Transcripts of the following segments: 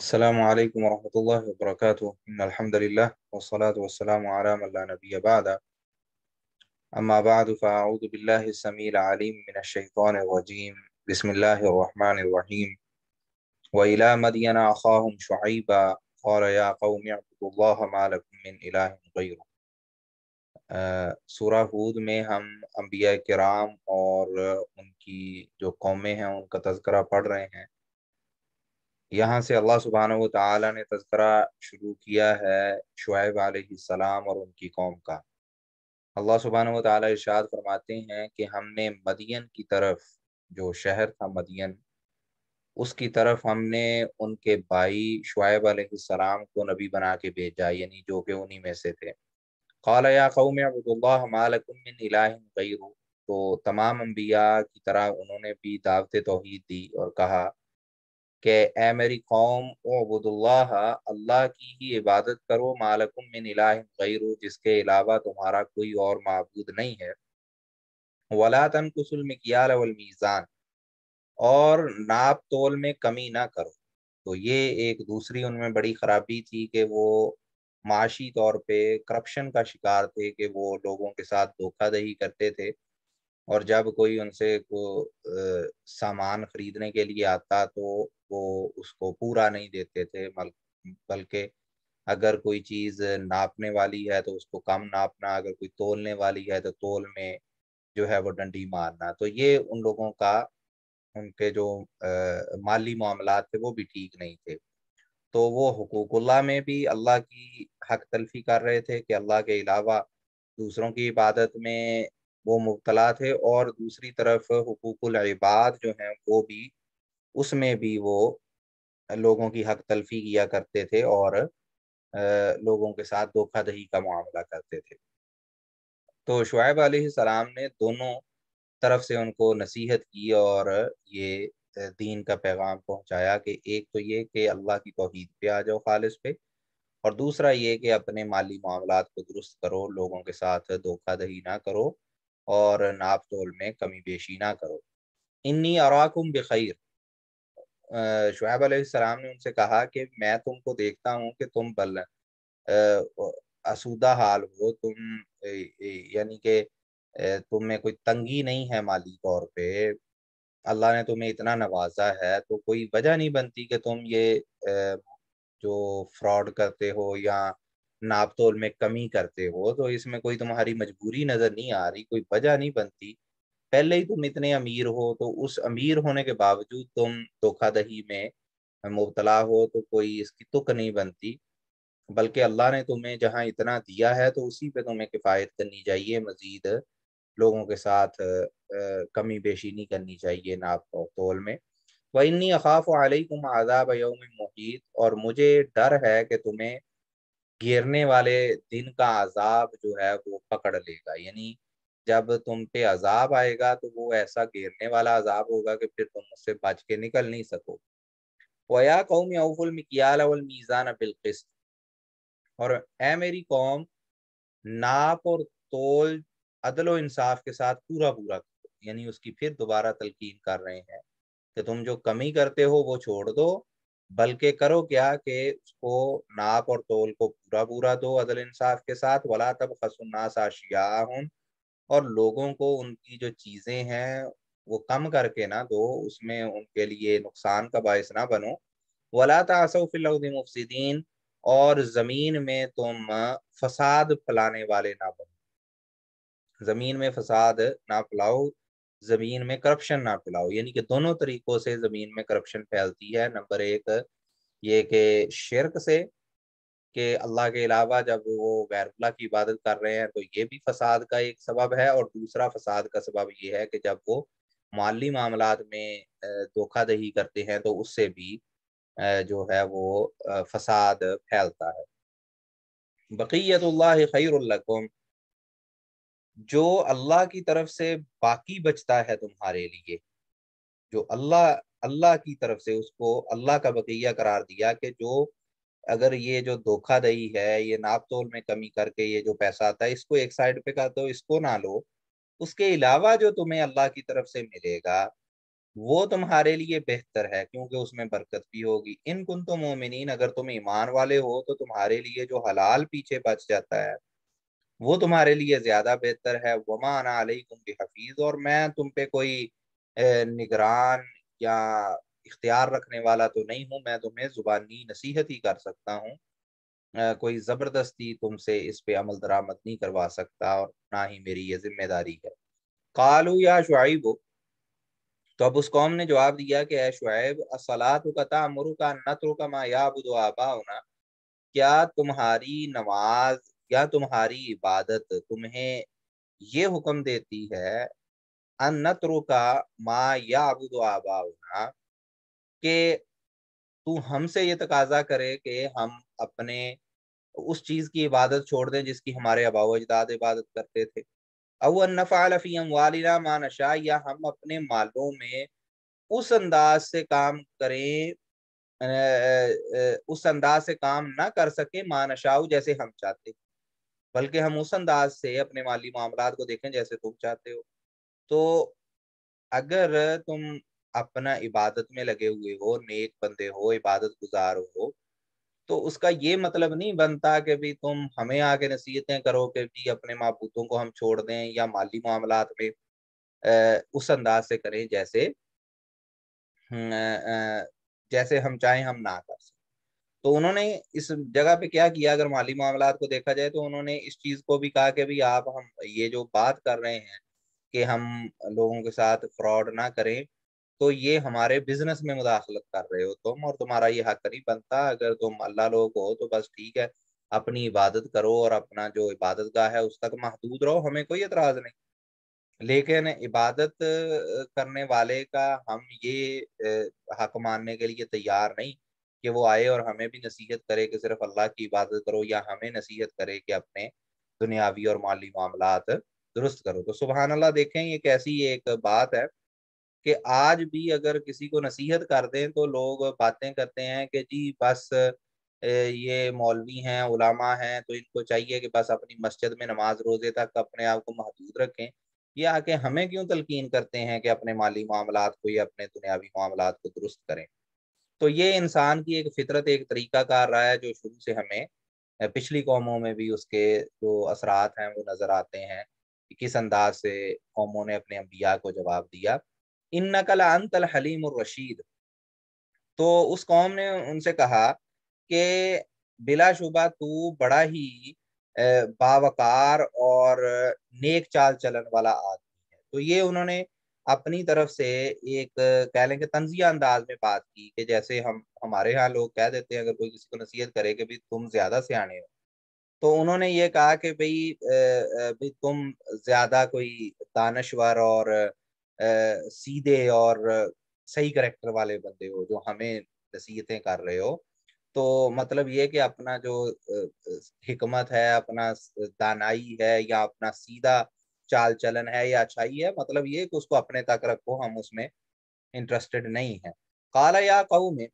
السلام عليكم ورحمة الله وبركاته إن الحمد لله والصلاة والسلام على من لا نبي بعد أما بعد فأعوذ بالله السميع العليم من الشيطان الرجيم بسم الله الرحمن الرحيم وإلى مدين أخاهم شعيبا قال يا قوم اعبدوا الله ما لكم من إله غيره सूरह हूद में हम अम्बिया कराम और उनकी जो कौमें हैं उनका तस्करा पढ़ रहे हैं यहाँ से अल्लाह सुबहान तला ने तस्करा शुरू किया है शुएब आलाम और उनकी कौम का अल्लाह सुबहान तरशाद फरमाते हैं कि हमने मदियन की तरफ जो शहर था मदियन उसकी तरफ हमने उनके भाई शुएब सलाम को नबी बना के भेजा यानी जो कि उन्हीं में से थे कौल या कौम अबुल्लाकुमिन तो तमाम अम्बिया की तरह उन्होंने भी दावत तोहद दी और कहा कि ए मेरी कौम ओबुदुल्ला अल्लाह की ही इबादत करो मालकुम मिन गैर जिसके अलावा तुम्हारा कोई और मबूद नहीं है वला तनकुसुल मिकयाल वल मीज़ान और नाप तोल में कमी ना करो तो ये एक दूसरी उनमें बड़ी खराबी थी कि वो माशी तौर पे करप्शन का शिकार थे कि वो लोगों के साथ धोखादही करते थे और जब कोई उनसे को सामान खरीदने के लिए आता तो को उसको पूरा नहीं देते थे बल्कि अगर कोई चीज नापने वाली है तो उसको कम नापना अगर कोई तोलने वाली है तो तोल में जो है वो डंडी मारना तो ये उन लोगों का उनके जो आ, माली मामला थे वो भी ठीक नहीं थे तो वो हकूकुल्ला में भी अल्लाह की हक तलफी कर रहे थे कि अल्लाह के अलावा दूसरों की इबादत में वो मुबतला थे और दूसरी तरफ हकूकुल इबाद जो हैं वो भी उसमें भी वो लोगों की हक तलफी किया करते थे और लोगों के साथ धोखाधही का मामला करते थे तो शुएब सलाम ने दोनों तरफ से उनको नसीहत की और ये दीन का पैगाम पहुंचाया कि एक तो ये कि अल्लाह की तोहद पे आ जाओ खालिश पे और दूसरा ये कि अपने माली मामला को दुरुस्त करो लोगों के साथ धोखाधही ना करो और नाप तोल में कमी बेशी ना करो इन्नी अराकुम बखैर शुहेब सलाम ने उनसे कहा कि मैं तुमको देखता हूँ कि तुम बल असुदा हाल हो तुम यानी कि तुम में कोई तंगी नहीं है माली तौर पे अल्लाह ने तुम्हें इतना नवाजा है तो कोई वजह नहीं बनती कि तुम ये जो फ्रॉड करते हो या नाप तोल में कमी करते हो तो इसमें कोई तुम्हारी मजबूरी नज़र नहीं आ रही कोई वजह नहीं बनती पहले ही तुम इतने अमीर हो तो उस अमीर होने के बावजूद तुम धोखादही में मुबतला हो तो कोई इसकी तुक नहीं बनती बल्कि अल्लाह ने तुम्हें जहाँ इतना दिया है तो उसी पे तुम्हें किफ़ायत करनी चाहिए मज़ीद लोगों के साथ कमी बेशी नहीं करनी चाहिए नाप और तोल में व इन्नी अखाफ आजाब आदाब मुहित और मुझे डर है कि तुम्हें घेरने वाले दिन का आज़ाब जो है वो पकड़ लेगा यानी जब तुम पे अजाब आएगा तो वो ऐसा घेरने वाला अजाब होगा कि फिर तुम उससे बच के निकल नहीं सको वया कौम याफुलमिकियालमीज़ान मिकियाल और ए मेरी कौम नाप और तोल अदल इंसाफ के साथ पूरा पूरा करो यानी उसकी फिर दोबारा तलकीन कर रहे हैं कि तुम जो कमी करते हो वो छोड़ दो बल्कि करो क्या कि उसको नाप और तोल को पूरा पूरा दो अदल इंसाफ के साथ वला तब खसुन्नास आशिया और लोगों को उनकी जो चीजें हैं वो कम करके ना दो उसमें उनके लिए नुकसान का बायस ना बनो वला और ज़मीन में तुम फसाद फैलाने वाले ना बनो ज़मीन में फसाद ना फैलाओ ज़मीन में करप्शन ना फैलाओ यानी कि दोनों तरीक़ों से ज़मीन में करप्शन फैलती है नंबर एक ये के शिरक से कि अल्लाह के अलावा जब वो गैरुल्ला की इबादत कर रहे हैं तो ये भी फसाद का एक सबब है और दूसरा फसाद का सबब ये है कि जब वो माली मामला में धोखादही करते हैं तो उससे भी जो है वो फसाद फैलता है बकीयतुल्लाह जो अल्लाह की तरफ से बाकी बचता है तुम्हारे लिए जो अल्लाह अल्लाह की तरफ से उसको अल्लाह का बकैया करार दिया कि जो अगर ये जो दही है ये नाप तोल में कमी करके ये जो पैसा आता है इसको एक साइड पे कर दो इसको ना लो उसके अलावा जो तुम्हें अल्लाह की तरफ से मिलेगा वो तुम्हारे लिए बेहतर है क्योंकि उसमें बरकत भी होगी इन कुन तो मोमिन अगर तुम ईमान वाले हो तो तुम्हारे लिए जो हलाल पीछे बच जाता है वो तुम्हारे लिए ज्यादा बेहतर है आलही तुम भी हफीज और मैं तुम पे कोई निगरान या इख्तियार रखने वाला तो नहीं हूँ मैं तुम्हें ज़ुबानी नसीहत ही कर सकता हूँ कोई ज़बरदस्ती तुमसे इस पे अमल दरामद नहीं करवा सकता और ना ही मेरी ये जिम्मेदारी है कालू या शुआब तो अब उस कौम ने जवाब दिया कि शुआब असलातु का तमरु का नतरु का होना क्या तुम्हारी नमाज या तुम्हारी इबादत तुम्हें ये हुक्म देती है अनतरु का मायाबुदआबा होना कि तू हमसे ये तकाजा करे कि हम अपने उस चीज़ की इबादत छोड़ दें जिसकी हमारे अबाव अजदाद इबादत करते थे अव नफ़ालफ़ी वालना मानशा या हम अपने मालों में उस अंदाज से काम करें उस अंदाज से काम ना कर सके मानशाऊ जैसे हम चाहते बल्कि हम उस अंदाज से अपने माली मामला को देखें जैसे तुम चाहते हो तो अगर तुम अपना इबादत में लगे हुए हो नेक बंदे हो इबादत गुजार हो तो उसका ये मतलब नहीं बनता कि भी तुम हमें आके नसीहतें करो कि भी अपने माबूतों को हम छोड़ दें या माली मामला में उस अंदाज से करें जैसे हम्म, जैसे हम चाहें हम ना कर सकें तो उन्होंने इस जगह पे क्या किया अगर माली मामला को देखा जाए तो उन्होंने इस चीज़ को भी कहा कि भी आप हम ये जो बात कर रहे हैं कि हम लोगों के साथ फ्रॉड ना करें तो ये हमारे बिजनेस में मुदाखलत कर रहे हो तुम और तुम्हारा ये हक नहीं बनता अगर तुम अल्लाह लोग हो तो बस ठीक है अपनी इबादत करो और अपना जो इबादत गाह है उस तक महदूद रहो हमें कोई एतराज नहीं लेकिन इबादत करने वाले का हम ये हक मानने के लिए तैयार नहीं कि वो आए और हमें भी नसीहत करे कि सिर्फ अल्लाह की इबादत करो या हमें नसीहत करे कि अपने दुनियावी और माली मामला दुरुस्त करो तो सुबहान अल्लाह देखें ये कैसी एक बात है कि आज भी अगर किसी को नसीहत कर दें तो लोग बातें करते हैं कि जी बस ये मौलवी हैं उलामा हैं तो इनको चाहिए कि बस अपनी मस्जिद में नमाज रोजे तक अपने आप को महदूद रखें या आके हमें क्यों तलकीन करते हैं कि अपने माली मामला को या अपने दुनियावी मामला को दुरुस्त करें तो ये इंसान की एक फितरत एक तरीका कार रहा है जो शुरू से हमें पिछली कौमों में भी उसके जो असरात हैं वो नज़र आते हैं कि किस अंदाज से कौमों ने अपने अम्बिया को जवाब दिया इन नकल अंतल हलीम रशीद तो उस कौम ने उनसे कहा कि बिलाशुबा तू बड़ा ही बावकार और नेक चाल चलन वाला आदमी है तो ये उन्होंने अपनी तरफ से एक कह लें कि तंजिया अंदाज में बात की कि जैसे हम हमारे यहाँ लोग कह देते हैं अगर कोई किसी को नसीहत करे कि भाई तुम ज्यादा से आने हो तो उन्होंने ये कहा कि भाई भाई तुम ज्यादा कोई दानश्वर और सीधे और सही करेक्टर वाले बंदे हो जो हमें नसीहतें कर रहे हो तो मतलब ये कि अपना जो हिकमत है अपना दानाई है या अपना सीधा चाल चलन है या अच्छाई है मतलब ये कि उसको अपने तक रखो हम उसमें इंटरेस्टेड नहीं है काला या में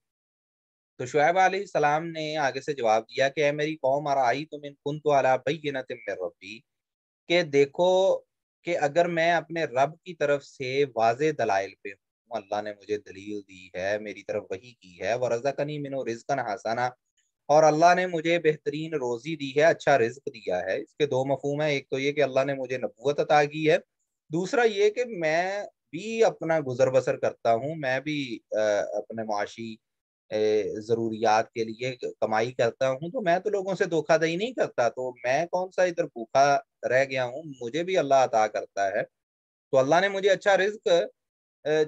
तो शुएब सलाम ने आगे से जवाब दिया कि मेरी कौम आई तुम इनकुन तो अला बैनत रबी के देखो कि अगर मैं अपने रब की तरफ से वाज दलाइल पे हूँ अल्लाह ने मुझे दलील दी है मेरी तरफ वही की है व रजाकनी मिनो रिजकन हसाना और अल्लाह ने मुझे बेहतरीन रोजी दी है अच्छा रिज्क दिया है इसके दो मफहम है एक तो ये कि अल्लाह ने मुझे नबूत अता की है दूसरा ये कि मैं भी अपना गुजर बसर करता हूँ मैं भी अपने माशी ज़रूरियात के लिए कमाई करता हूँ तो मैं तो लोगों से धोखाधड़ी नहीं करता तो मैं कौन सा इधर भूखा रह गया हूँ मुझे भी अल्लाह अता करता है तो अल्लाह ने मुझे अच्छा रिज्क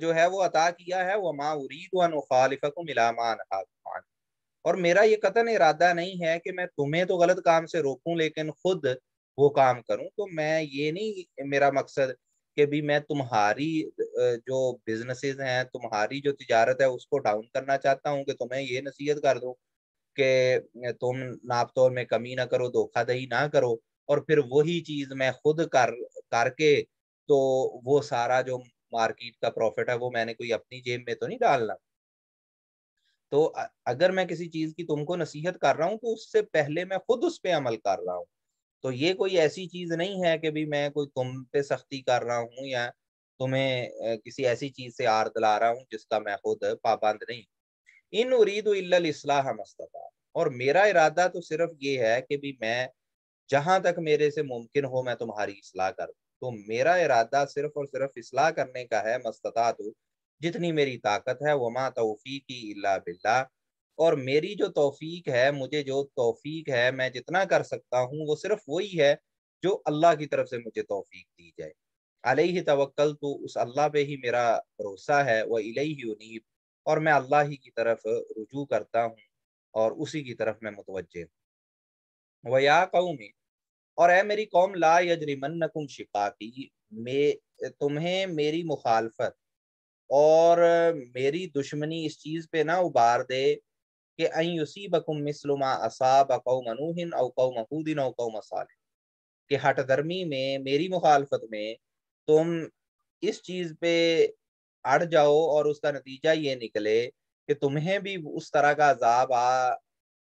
जो है वो अता किया है वह माँ उरीद वालिफा को मिलामान हाकमान और मेरा ये कतन इरादा नहीं है कि मैं तुम्हें तो गलत काम से रोकूं लेकिन खुद वो काम करूं तो मैं ये नहीं मेरा मकसद कि भी मैं तुम्हारी जो बिजनेसेस हैं तुम्हारी जो तिजारत है उसको डाउन करना चाहता हूँ कि तुम्हें ये नसीहत कर दूँ कि तुम तौर में कमी ना करो धोखाधही ना करो और फिर वही चीज़ मैं खुद कर करके तो वो सारा जो मार्केट का प्रॉफिट है वो मैंने कोई अपनी जेब में तो नहीं डालना तो अगर मैं किसी चीज़ की तुमको नसीहत कर रहा हूँ तो उससे पहले मैं खुद उस पर अमल कर रहा हूँ तो ये कोई ऐसी चीज नहीं है कि भी मैं कोई तुम पे सख्ती कर रहा हूँ या तुम्हें किसी ऐसी चीज से आर दिला रहा हूँ जिसका मैं खुद पाबंद नहीं इन उरीद इसलाह मस्तफ़ा और मेरा इरादा तो सिर्फ ये है कि भी मैं जहां तक मेरे से मुमकिन हो मैं तुम्हारी इसलाह कर तो मेरा इरादा सिर्फ और सिर्फ इसलाह करने का है मस्तता तो जितनी मेरी ताकत है वमा तोफ़ी की इला बिल्ला और मेरी जो तोफीक है मुझे जो तोफीक है मैं जितना कर सकता हूँ वो सिर्फ वही है जो अल्लाह की तरफ से मुझे तोफीक दी जाए अलह ही तवक्ल तो उस अल्लाह पे ही मेरा भरोसा है वह ही उनीब और मैं अल्लाह ही की तरफ रुजू करता हूँ और उसी की तरफ मैं मुतवजह हूँ वह या मैं और ए मेरी कौम ला यजरिमनकुम शिकाकी मे तुम्हें मेरी मुखालफत और मेरी दुश्मनी इस चीज़ पे ना उबार दे कि हट धर्मी औ में मेरी मुखालफत में तुम इस चीज़ पे अड़ जाओ और उसका नतीजा ये निकले कि तुम्हें भी उस तरह का अजाब आ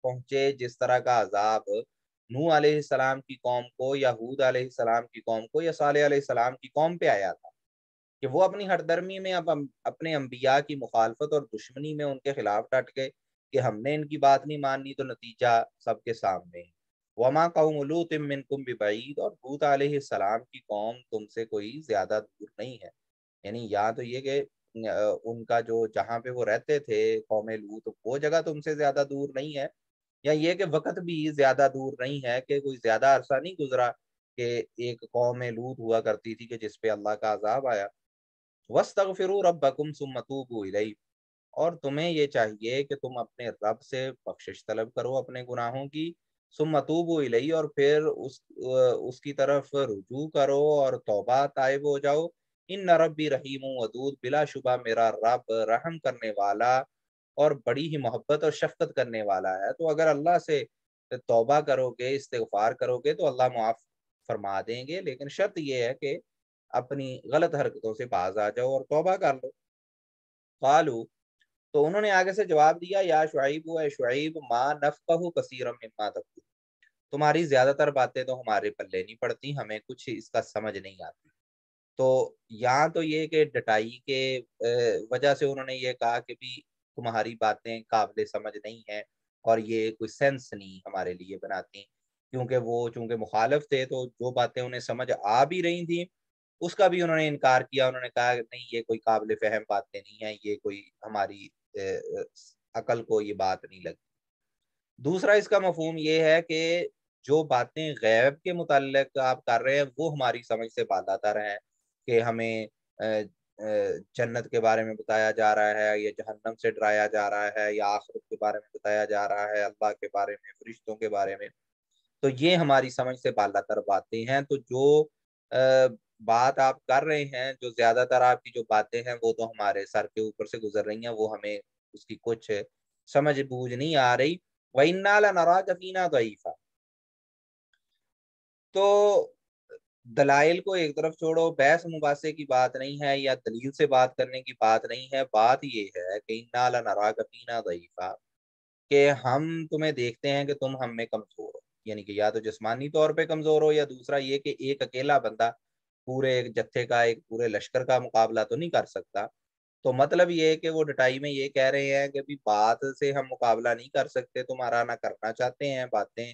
पहुंचे जिस तरह का अजाब नू आलाम की कौम को या हूद आसमाम की कौम को या साल की कौम पे आया था कि वो अपनी हटदर्मी में अब अपने अम्बिया की मुखालफत और दुश्मनी में उनके खिलाफ डट गए कि हमने इनकी बात नहीं मानी तो नतीजा सबके सामने वमा कौम लूतमिनकुम बिबईद और लूत सलाम की कौम तुमसे कोई ज़्यादा दूर नहीं है यानी या तो ये कि उनका जो जहाँ पे वो रहते थे कौम लूत वो जगह तुमसे ज़्यादा दूर नहीं है या ये कि वक़्त भी ज़्यादा दूर नहीं है कि कोई ज़्यादा अरसा नहीं गुजरा कि एक कौम लूत हुआ करती थी कि जिसपे अल्लाह का अजाब आया वस्तफ़िर रबकुम सुमतूब इलई और तुम्हें ये चाहिए कि तुम अपने रब से बख्शिश तलब करो अपने गुनाहों की सुमतूब इलई और फिर उस उसकी तरफ रुजू करो और तोबा तायब हो जाओ इन नरब भी रहीम वदूद बिला शुबा मेरा रब रहम करने वाला और बड़ी ही मोहब्बत और शफकत करने वाला है तो अगर अल्लाह से तोबा करोगे इस्तफार करोगे तो अल्लाह मुआफ़ फरमा देंगे लेकिन शर्त यह है कि अपनी गलत हरकतों से बाज आ जाओ और तोबा कर लो कालू तो उन्होंने आगे से जवाब दिया या शुआब व शुआब माँ नफ़ कसरम तुम्हारी ज़्यादातर बातें तो हमारे पल्ले नहीं पड़ती हमें कुछ इसका समझ नहीं आती तो यहाँ तो ये कि डटाई के वजह से उन्होंने ये कहा कि भी तुम्हारी बातें काबिल समझ नहीं है और ये कोई सेंस नहीं हमारे लिए बनाती क्योंकि वो चूंकि मुखालफ थे तो जो बातें उन्हें समझ आ भी रही थी उसका भी उन्होंने इनकार किया उन्होंने कहा नहीं ये कोई काबिल फहम बातें नहीं है ये कोई हमारी अकल को ये बात नहीं लगती दूसरा इसका मफहम ये है कि जो बातें गैब के मुतल आप कर रहे हैं वो हमारी समझ से बालातर हैं कि हमें जन्नत के बारे में बताया जा रहा है या जहन्नम से डराया जा रहा है या आखरत के बारे में बताया जा रहा है अल्लाह के बारे में फरिश्तों के बारे में तो ये हमारी समझ से बालातर बातें हैं तो जो बात आप कर रहे हैं जो ज्यादातर आपकी जो बातें हैं वो तो हमारे सर के ऊपर से गुजर रही हैं वो हमें उसकी कुछ समझ बूझ नहीं आ रही वनाला नाराज दईफा तो दलाइल को एक तरफ छोड़ो बहस मुबासे की बात नहीं है या दलील से बात करने की बात नहीं है बात ये है कि इन्ना नाराग अफीना दईफा कि हम तुम्हें देखते हैं कि तुम हमें कमजोर हो यानी कि या तो जिसमानी तौर पे कमजोर हो या दूसरा ये कि एक अकेला बंदा पूरे एक जत्थे का एक पूरे लश्कर का मुकाबला तो नहीं कर सकता तो मतलब ये कि वो डटाई में ये कह रहे हैं कि भी बात से हम मुकाबला नहीं कर सकते तुम्हारा ना करना चाहते हैं बातें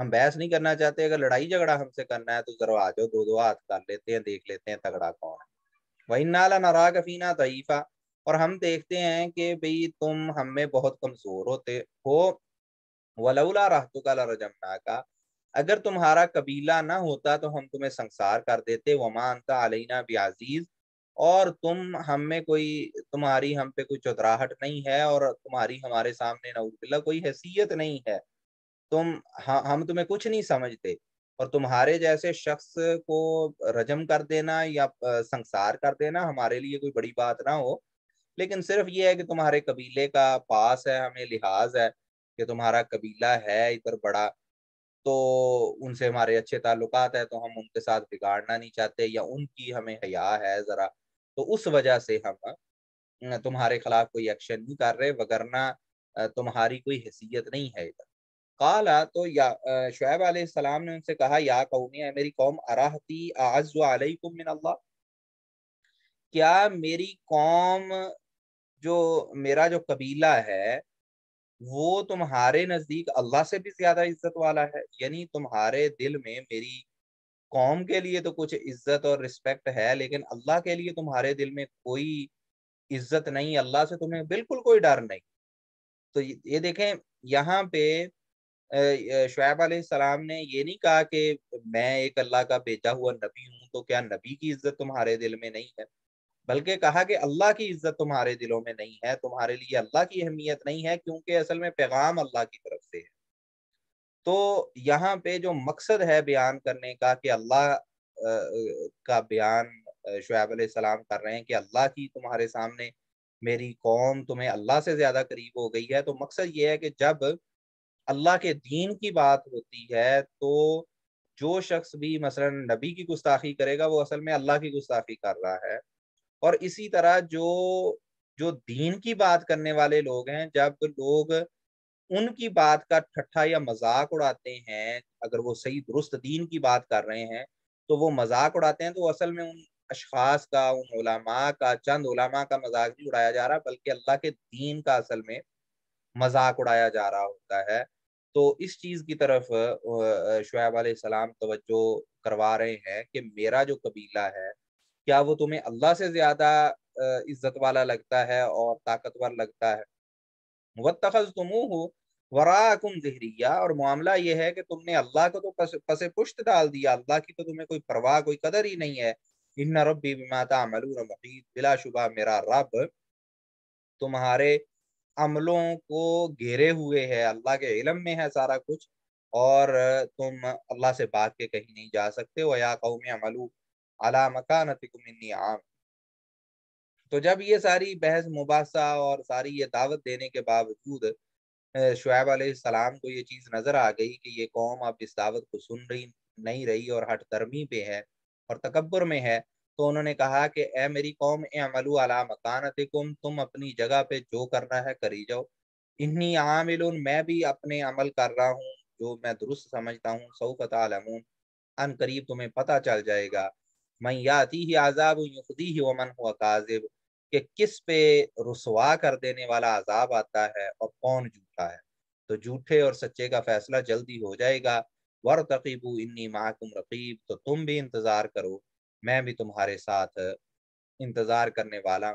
हम बहस नहीं करना चाहते अगर लड़ाई झगड़ा हमसे करना है तो जरा आ जाओ दो दो हाथ कर लेते हैं देख लेते हैं तगड़ा कौन वही नाला नरा कफीना तयीफा और हम देखते हैं कि भाई तुम हमें बहुत कमजोर होते हो वलौला राहतु का लरजमना का अगर तुम्हारा कबीला ना होता तो हम तुम्हें संसार कर देते वमानता अलैना ब्याजीज और तुम हम में कोई तुम्हारी हम पे कोई चौधराहट नहीं है और तुम्हारी हमारे सामने नौबिल्ला कोई हैसियत नहीं है तुम हम तुम्हें कुछ नहीं समझते और तुम्हारे जैसे शख्स को रजम कर देना या संसार कर देना हमारे लिए कोई बड़ी बात ना हो लेकिन सिर्फ ये है कि तुम्हारे कबीले का पास है हमें लिहाज है कि तुम्हारा कबीला है इधर बड़ा तो उनसे हमारे अच्छे ताल्लुक है तो हम उनके साथ बिगाड़ना नहीं चाहते या उनकी हमें हया है ज़रा तो उस वजह से हम तुम्हारे खिलाफ कोई एक्शन नहीं कर रहे वगरना तुम्हारी कोई हैसियत नहीं है इधर काला तो या शुब आसमाम ने उनसे कहा या कौमी मेरी कौम अराहती आज मिन अल्लाह क्या मेरी कौम जो मेरा जो कबीला है वो तुम्हारे नजदीक अल्लाह से भी ज्यादा इज्जत वाला है यानी तुम्हारे दिल में मेरी कौम के लिए तो कुछ इज्जत और रिस्पेक्ट है लेकिन अल्लाह के लिए तुम्हारे दिल में कोई इज्जत नहीं अल्लाह से तुम्हें बिल्कुल कोई डर नहीं तो ये देखें यहाँ पे शुब सलाम ने ये नहीं कहा कि मैं एक अल्लाह का भेजा हुआ नबी हूँ तो क्या नबी की इज्जत तुम्हारे दिल में नहीं है बल्कि कहा कि अल्लाह की इज्जत तुम्हारे दिलों में नहीं है तुम्हारे लिए अल्लाह की अहमियत नहीं है क्योंकि असल में पैगाम अल्लाह की तरफ से है तो यहाँ पे जो मकसद है बयान करने का कि अल्लाह का बयान शुएब सलाम कर रहे हैं कि अल्लाह की तुम्हारे सामने मेरी कौम तुम्हें अल्लाह से ज़्यादा करीब हो गई है तो मकसद ये है कि जब अल्लाह के दीन की बात होती है तो जो शख्स भी मसलन नबी की गुस्ताखी करेगा वो असल में अल्लाह की गुस्ताखी कर रहा है और इसी तरह जो जो दीन की बात करने वाले लोग हैं जब लोग उनकी बात का ठट्ठा या मजाक उड़ाते हैं अगर वो सही दुरुस्त दीन की बात कर रहे हैं तो वो मजाक उड़ाते हैं तो असल में उन अशास का उन उलामा का चंद उलामा का मजाक नहीं उड़ाया जा रहा बल्कि अल्लाह के दीन का असल में मजाक उड़ाया जा रहा होता है तो इस चीज़ की तरफ शुएब सलाम तोज्जो करवा रहे हैं कि मेरा जो कबीला है क्या वो तुम्हें अल्लाह से ज्यादा इज्जत वाला लगता है और ताकतवर लगता है मुतखज तुमू हो वराकुम जहरिया और मामला यह है कि तुमने अल्लाह को तो पसे पुश्त डाल दिया अल्लाह की तो तुम्हें कोई परवाह कोई कदर ही नहीं है इन रबी बिमाता अमलून मकीद बिलाशुबा मेरा रब तुम्हारे अमलों को घेरे हुए है अल्लाह के इलम में है सारा कुछ और तुम अल्लाह से बात के कहीं नहीं जा सकते या कौम अमलू अला मकान आम तो जब ये सारी बहस मुबासा और सारी ये दावत देने के बावजूद शुएब सलाम को ये चीज़ नज़र आ गई कि ये कौम अब इस दावत को सुन रही नहीं रही और हट दरमी पे है और तकबर में है तो उन्होंने कहा कि ए मेरी कौम ए अमलू अला मकान तुम अपनी जगह पे जो करना है करी जाओ इन्हीं आमिल मैं भी अपने अमल कर रहा हूँ जो मैं दुरुस्त समझता हूँ सऊकत आलमून अन करीब तुम्हें पता चल जाएगा मैयाती ही आज़ाब युखदी ही वमन हुआ काजिब कि किस पे रसवा कर देने वाला आज़ाब आता है और कौन झूठा है तो झूठे और सच्चे का फैसला जल्दी हो जाएगा वर तकीबू इन्नी माकुम रकीब तो तुम भी इंतज़ार करो मैं भी तुम्हारे साथ इंतज़ार करने वाला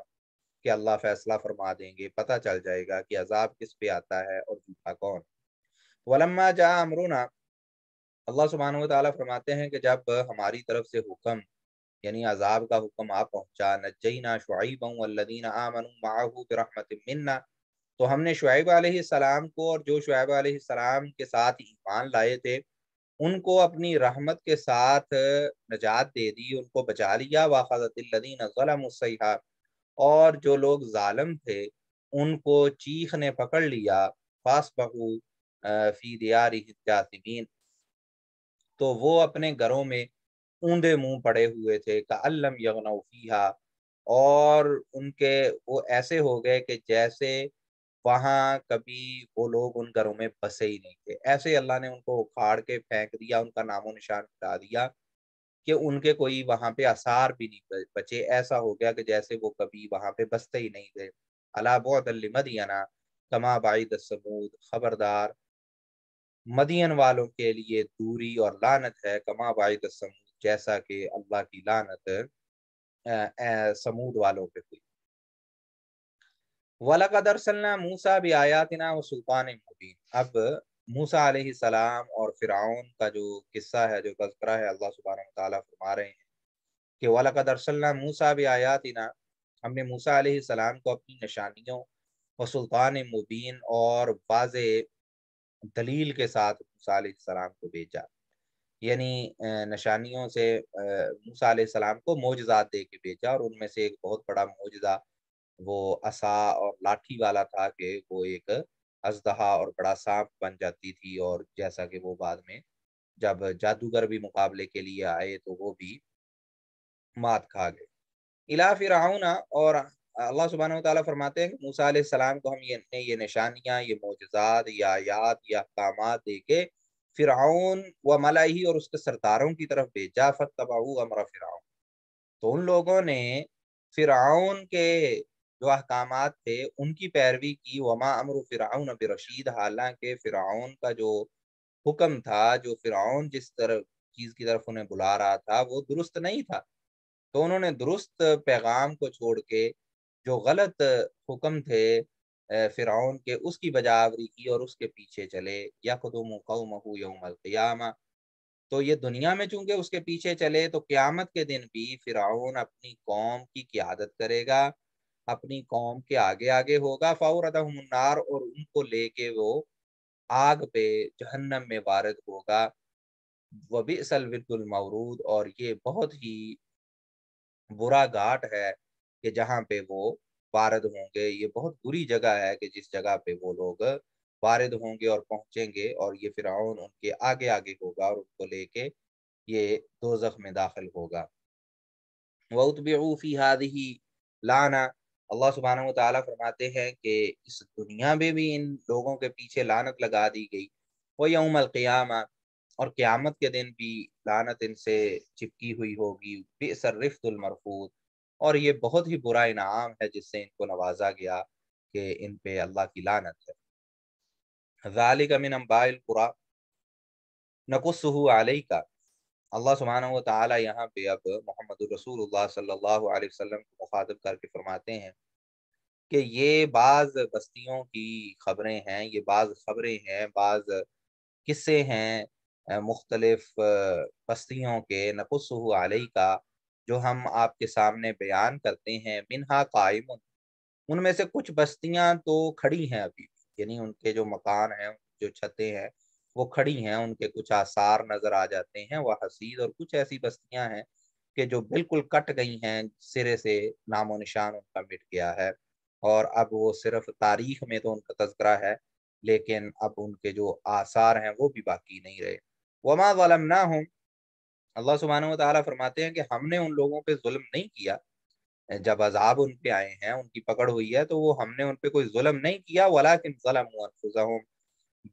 कि अल्लाह फैसला फरमा देंगे पता चल जाएगा कि अजाब किस पे आता है और झूठा कौन वलम्मा जा अमरुना अल्लाह सुबहान तरमाते फरमाते हैं कि जब हमारी तरफ से हुक्म यानी अजाब का हुक्म आ पहुंचा नजैना शुआबीन आमन बरहमत तो हमने शुएब सलाम को और जो शुएब सलाम के साथ ईमान लाए थे उनको अपनी रहमत के साथ नजात दे दी उनको बचा लिया वाखज़तलदीनसैहा और जो लोग ालम थे उनको चीख ने पकड़ लिया फास बहू फी दियारीन तो वो अपने घरों में ऊंधे मुंह पड़े हुए थे का अल्लम यगनौफीहा और उनके वो ऐसे हो गए कि जैसे वहाँ कभी वो लोग उन घरों में बसे ही नहीं थे ऐसे अल्लाह ने उनको उखाड़ के फेंक दिया उनका नामो निशान मिटा दिया कि उनके कोई वहाँ पे आसार भी नहीं बचे ऐसा हो गया कि जैसे वो कभी वहाँ पे बसते ही नहीं थे अला बहुत मदियाना कमा बाई दसमूद खबरदार मदियन वालों के लिए दूरी और लानत है कमा बाई दसमूद जैसा कि अल्लाह की लानत समूद वालों पे हुई वलकदरसलना मूसा भी आयातना व सुल्तान मुबीन अब मूसा सलाम और फिराउन का जो किस्सा है जो तस्करा है अल्लाह सुबहान तला फरमा रहे हैं कि वलकदरसलना मूसा भी आयातना हमने मूसा सलाम को अपनी निशानियों व सुल्तान मुबीन और वाज दलील के साथ मूसा सलाम को भेजा यानी नशानियों से मूसा सलाम को मोजात दे के भेजा और उनमें से एक बहुत बड़ा मोजा वो असा और लाठी वाला था कि वो एक अजदहा और बड़ा सांप बन जाती थी और जैसा कि वो बाद में जब जादूगर भी मुकाबले के लिए आए तो वो भी मात खा गए इला फिरना और अल्लाह सुबहान तला फरमाते हैं मूसा सलाम को हम ये ये निशानियाँ ये मोजात या आयात या अहकाम दे के फिरआन व मलाही और उसके सरदारों की तरफ भेजा फत तबाऊ अमरा फिराउन तो उन लोगों ने फिराउन के जो अहकाम थे उनकी पैरवी की वमा अमर फिराउन अब रशीद हालांकि फिरआन का जो हुक्म था जो फिरआन जिस तरह चीज़ की तरफ उन्हें बुला रहा था वो दुरुस्त नहीं था तो उन्होंने दुरुस्त पैगाम को छोड़ के जो गलत हुक्म थे फिरौन के उसकी बजावरी की और उसके पीछे चले यकदम कौम यौमल तो ये दुनिया में चूंकि उसके पीछे चले तो क़्यामत के दिन भी फिरौन अपनी कौम की क्यादत करेगा अपनी कौम के आगे आगे होगा मुन्नार और उनको लेके वो आग पे जहन्नम में वारद होगा वबी सलविदुलमरूद और ये बहुत ही बुरा घाट है कि जहाँ पे वो वारद होंगे ये बहुत बुरी जगह है कि जिस जगह पे वो लोग वारद होंगे और पहुंचेंगे और ये फिर उनके आगे आगे होगा और उनको लेके ये जख्म में दाखिल होगा हाद हादही लाना अल्लाह सुबहान तला फरमाते हैं कि इस दुनिया में भी इन लोगों के पीछे लानत लगा दी गई वो यौम क्याम और क़्यामत के दिन भी लानत इनसे चिपकी हुई होगी बेसर बेसरफ़ुलमरफूद और ये बहुत ही बुरा इनाम है जिससे इनको नवाजा गया कि इन पे अल्लाह की लानत है मिन अम्बाइलपुरा आलई का अल्लाह सुबहाना व यहाँ पे अब मोहम्मद रसूलुल्लाह सल्लल्लाहु अलैहि वसल्लम को मुखातब करके फरमाते हैं कि ये बाज़ बस्तियों की खबरें हैं ये बाज़ खबरें हैं बाज़ किस्से हैं मुख्तलफ़ बस्तियों के नकुसहू आलई का जो हम आपके सामने बयान करते हैं मिनहा कायम उनमें से कुछ बस्तियां तो खड़ी हैं अभी यानी उनके जो मकान हैं जो छतें हैं वो खड़ी हैं उनके कुछ आसार नजर आ जाते हैं वह हसीद और कुछ ऐसी बस्तियां हैं कि जो बिल्कुल कट गई हैं सिरे से नामो निशान उनका मिट गया है और अब वो सिर्फ तारीख में तो उनका तस्करा है लेकिन अब उनके जो आसार हैं वो भी बाकी नहीं रहे वमा वालम ना हूँ अल्लाह सुबहान तला फरमाते हैं कि हमने उन लोगों पर जुल्म नहीं किया जब अजाब उन पर आए हैं उनकी पकड़ हुई है तो वो हमने उन पर कोई जुल्म नहीं किया वाला किन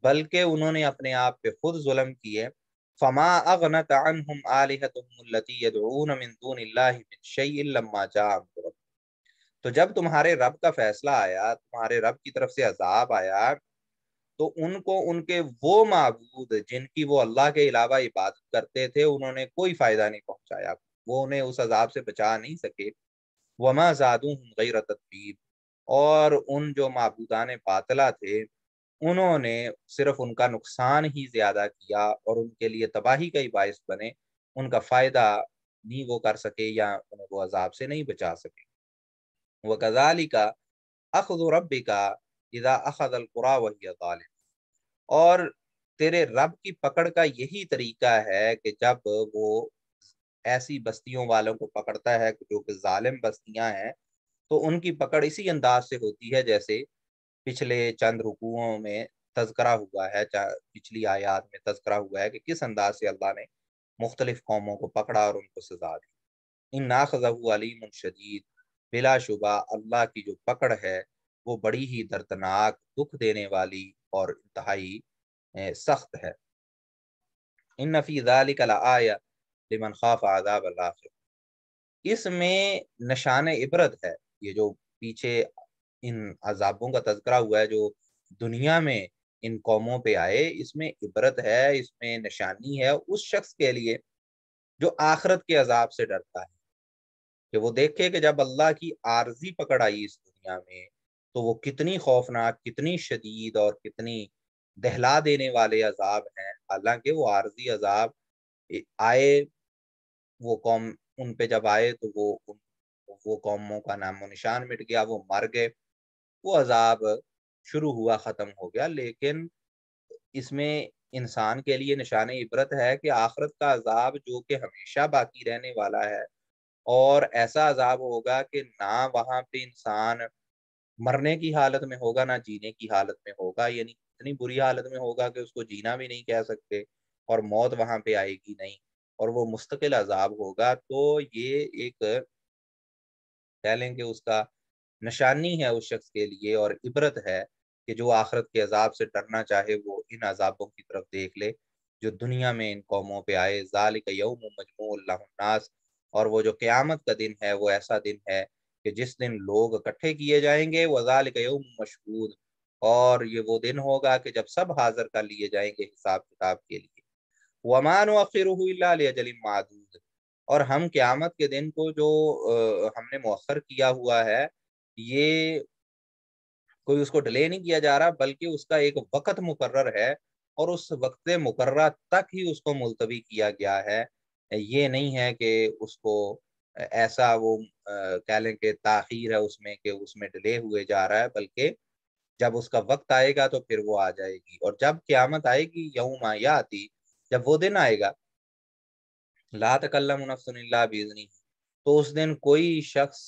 बल्कि उन्होंने अपने आप पे खुद जुल्म किए फमा तो जब तुम्हारे रब का फैसला आया तुम्हारे रब की तरफ से अजाब आया तो उनको उनके वो मबूद जिनकी वो अल्लाह के अलावा इबादत करते थे उन्होंने कोई फायदा नहीं पहुंचाया वो उन्हें उस अजाब से बचा नहीं सके वमा जादू गैर तदबीर और उन जो मबूदान पातला थे उन्होंने सिर्फ उनका नुकसान ही ज्यादा किया और उनके लिए तबाही का ही बायस बने उनका फायदा नहीं वो कर सके या उन्हें वो अजाब से नहीं बचा सके वह कजाली का अखद का इदा अलकुरा वही ालिम और तेरे रब की पकड़ का यही तरीका है कि जब वो ऐसी बस्तियों वालों को पकड़ता है जो कि जालिम बस्तियां हैं तो उनकी पकड़ इसी अंदाज से होती है जैसे पिछले चंद रुकुओं में तस्करा हुआ है पिछली आयात में तस्करा हुआ है कि किस अंदाज से अल्लाह ने मुख्तलिफ कौमों को पकड़ा और उनको सजा दी इन नाखजहू अलीम शदीद बिलाशुबा अल्लाह की जो पकड़ है वो बड़ी ही दर्दनाक दुख देने वाली और इंतहाई सख्त है इन नफ़ीज़ालिकलामन खाफ आखिर इसमें निशान इबरत है ये जो पीछे इन अजाबों का तस्करा हुआ है जो दुनिया में इन कौमों पे आए इसमें इबरत है इसमें निशानी है उस शख्स के लिए जो आखरत के अजाब से डरता है कि वो देखे कि जब अल्लाह की आर्जी पकड़ आई इस दुनिया में तो वो कितनी खौफनाक कितनी शदीद और कितनी दहला देने वाले अजाब हैं हालांकि वो आर्जी अजाब आए वो कौम उन पे जब आए तो वो वो कौमों का नामो निशान मिट गया वो मर गए वो अजाब शुरू हुआ ख़त्म हो गया लेकिन इसमें इंसान के लिए निशान इबरत है कि आखरत का अजाब जो कि हमेशा बाकी रहने वाला है और ऐसा अजाब होगा कि ना वहाँ पे इंसान मरने की हालत में होगा ना जीने की हालत में होगा यानी इतनी बुरी हालत में होगा कि उसको जीना भी नहीं कह सकते और मौत वहां पे आएगी नहीं और वो मुस्तकिल अजाब होगा तो ये एक कह लें कि उसका निशानी है उस शख्स के लिए और इबरत है कि जो आखरत के अजाब से डरना चाहे वो इन अजाबों की तरफ देख ले जो दुनिया में इन कौमों पे आए जाल जालिक यौम मजमूल्लास और वो जो क़्यामत का दिन है वो ऐसा दिन है कि जिस दिन लोग इकट्ठे किए जाएंगे वजाल गयम मशहूद और ये वो दिन होगा कि जब सब हाजिर कर लिए जाएंगे हिसाब किताब के लिए वमान वफ़िर मादूद और हम क़्यामत के दिन को जो हमने मौखर किया हुआ है ये कोई उसको डिले नहीं किया जा रहा बल्कि उसका एक वक़्त मुकर है और उस वक्त मुकर्र तक ही उसको मुलतवी किया गया है ये नहीं है कि उसको ऐसा वो कह लें कि ताखिर है उसमें कि उसमें डिले हुए जा रहा है बल्कि जब उसका वक्त आएगा तो फिर वो आ जाएगी और जब क्यामत आएगी यौम माया आती जब वो दिन आएगा ला तकल्लमफ़सल्ला बीजनी तो उस दिन कोई शख्स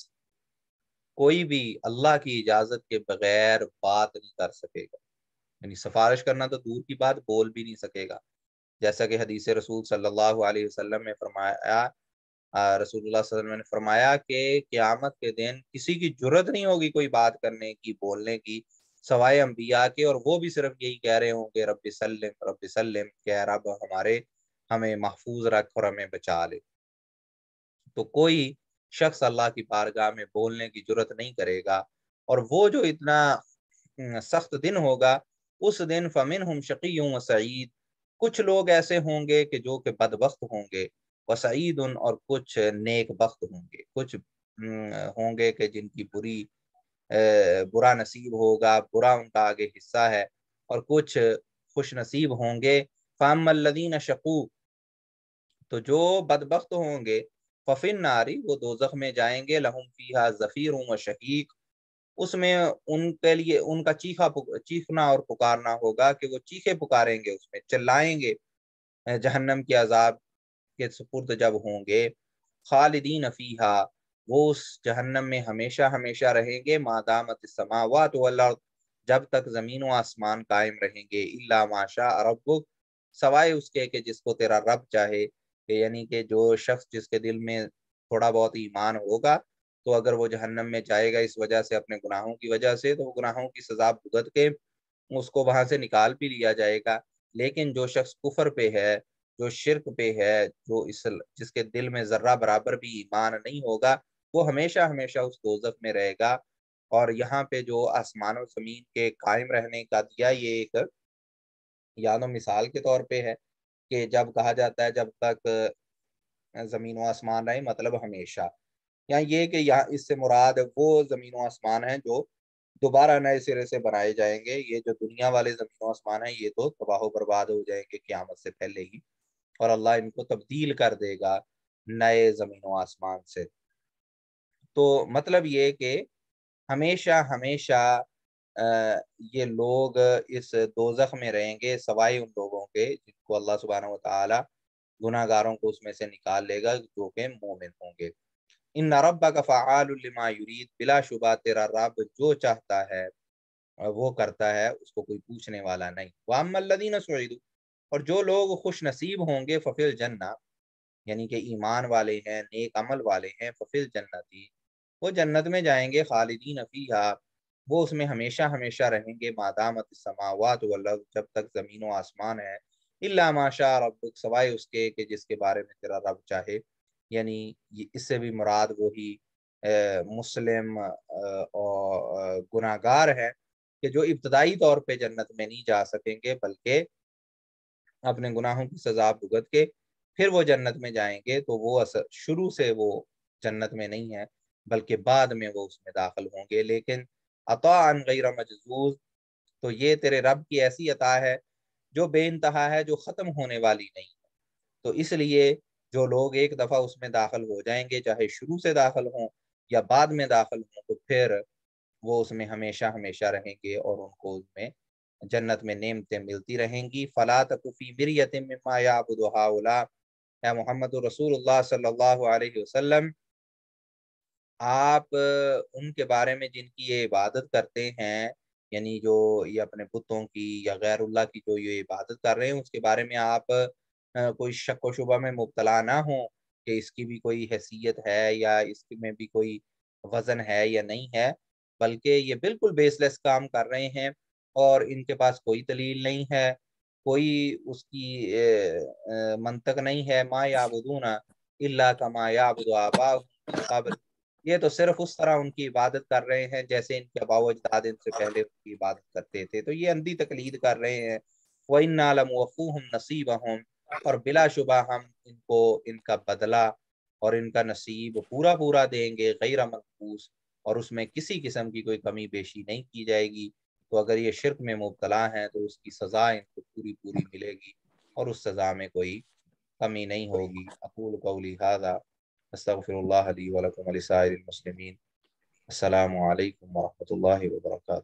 कोई भी अल्लाह की इजाज़त के बगैर बात नहीं कर सकेगा यानी सिफारिश करना तो दूर की बात बोल भी नहीं सकेगा जैसा कि हदीस रसूल सल्लल्लाहु अलैहि वसल्लम में फरमाया रसूलुल्लाह ने फरमाया कि क़यामत के दिन किसी की जरूरत नहीं होगी कोई बात करने की बोलने की सवाए अम्बिया के और वो भी सिर्फ यही कह रहे होंगे रब सल्लम सल्लम के रब हमारे हमें महफूज रख और हमें बचा ले तो कोई शख्स अल्लाह की बारगाह में बोलने की जरूरत नहीं करेगा और वो जो इतना सख्त दिन होगा उस दिन फमिन हम शकी सईद कुछ लोग ऐसे होंगे कि जो कि बदबख्त होंगे वसईद और कुछ नेक वक्त होंगे कुछ हम्म, होंगे कि जिनकी बुरी बुरा नसीब होगा बुरा उनका आगे हिस्सा है और कुछ खुश नसीब होंगे फामीन शकू तो जो बदबخت होंगे फ़फिन नारी वो जख्म में जाएंगे लहम फीहा ज़फ़ीर व शहीक उसमें उनके लिए उनका चीखा चीखना और पुकारना होगा कि वो चीखे पुकारेंगे उसमें चिल्लाएंगे जहन्नम के अजाब के सपुर्द जब होंगे खालिदीन फीहा वो उस जहन्नम में हमेशा हमेशा रहेंगे मादामत समावत जब तक ज़मीन व आसमान कायम रहेंगे इल्ला माशा रबुक सवाए उसके के जिसको तेरा रब चाहे कि यानी कि जो शख्स जिसके दिल में थोड़ा बहुत ईमान होगा तो अगर वो जहन्नम में जाएगा इस वजह से अपने गुनाहों की वजह से तो वो गुनाहों की सजा भुगत के उसको वहां से निकाल भी लिया जाएगा लेकिन जो शख्स कुफर पे है जो शिरक पे है जो इस जिसके दिल में जर्रा बराबर भी ईमान नहीं होगा वो हमेशा हमेशा उस दोजक में रहेगा और यहाँ पे जो आसमान और ज़मीन के कायम रहने का दिया ये एक याद मिसाल के तौर पे है कि जब कहा जाता है जब तक ज़मीन व आसमान रहे मतलब हमेशा या ये कि यहाँ इससे मुराद वो ज़मीन व आसमान है जो दोबारा नए सिरे से बनाए जाएंगे ये जो दुनिया वाले ज़मीन व आसमान है ये तो तबाह बर्बाद हो जाएंगे क्यामत से पहले ही और अल्लाह इनको तब्दील कर देगा नए ज़मीन व आसमान से तो मतलब ये कि हमेशा हमेशा ये लोग इस दोजख में रहेंगे सवाए उन लोगों के जिनको अल्लाह सुबहाना ताली गुनाहगारों को उसमें से निकाल लेगा जो कि मोमिन होंगे इन रब्बा का फ़ालमा युरीद बिलाशुबा तेरा रब जो चाहता है वो करता है उसको कोई पूछने वाला नहीं वामदीन सईद और जो लोग खुश नसीब होंगे फफिल जन्ना यानी कि ईमान वाले हैं नेक अमल वाले हैं फफिल जन्नती वो जन्नत में जाएंगे खालिदीन अफीहा वो उसमें हमेशा हमेशा रहेंगे मादामत समावत वल्लभ जब तक ज़मीन व आसमान है इल्ला माशा रब सवाए उसके कि जिसके बारे में तेरा रब चाहे यानी इससे भी मुराद वही मुस्लिम और गुनागार है कि जो इब्तदाई तौर पे जन्नत में नहीं जा सकेंगे बल्कि अपने गुनाहों की सजा भुगत के फिर वो जन्नत में जाएंगे तो वो असर शुरू से वो जन्नत में नहीं है बल्कि बाद में वो उसमें दाखिल होंगे लेकिन अता गैर मजजूज तो ये तेरे रब की ऐसी अता है जो बे है जो ख़त्म होने वाली नहीं है तो इसलिए जो लोग एक दफ़ा उसमें दाखिल हो जाएंगे चाहे शुरू से दाखिल हों या बाद में दाखिल हों तो फिर वो उसमें हमेशा हमेशा रहेंगे और उनको उसमें जन्नत में नेमतें मिलती रहेंगी फ़ला तकफ़ी मरियतमायाबुदहाउला मोहम्मद रसूलुल्लाह सल्लल्लाहु अलैहि वसल्लम आप उनके बारे में जिनकी ये इबादत करते हैं यानी जो ये अपने बुतों की या गैरुल्ला की जो ये इबादत कर रहे हैं उसके बारे में आप कोई शक व शुबा में मुबतला ना हो कि इसकी भी कोई हैसियत है या इसमें भी कोई वज़न है या नहीं है बल्कि ये बिल्कुल बेसलेस काम कर रहे हैं और इनके पास कोई दलील नहीं है कोई उसकी मंतक नहीं है मा याबुदूना इल्ला का याबुद आबा ये तो सिर्फ उस तरह उनकी इबादत कर रहे हैं जैसे इनके अबाव अजदाद इनसे पहले उनकी इबादत करते थे तो ये अंधी तकलीद कर रहे हैं व इन वफू हम नसीब हम और बिलाशुबा हम इनको इनका बदला और इनका नसीब पूरा पूरा देंगे गैर मकबूस और उसमें किसी किस्म की कोई कमी बेशी नहीं की जाएगी तो अगर ये शिरक में मुबतला है तो उसकी सज़ा इनको पूरी पूरी मिलेगी और उस सज़ा में कोई कमी नहीं होगी अकूल कौली हाजा मुस्लिमीन वलकम साहिर मुसलिम अल्लाम वरहमल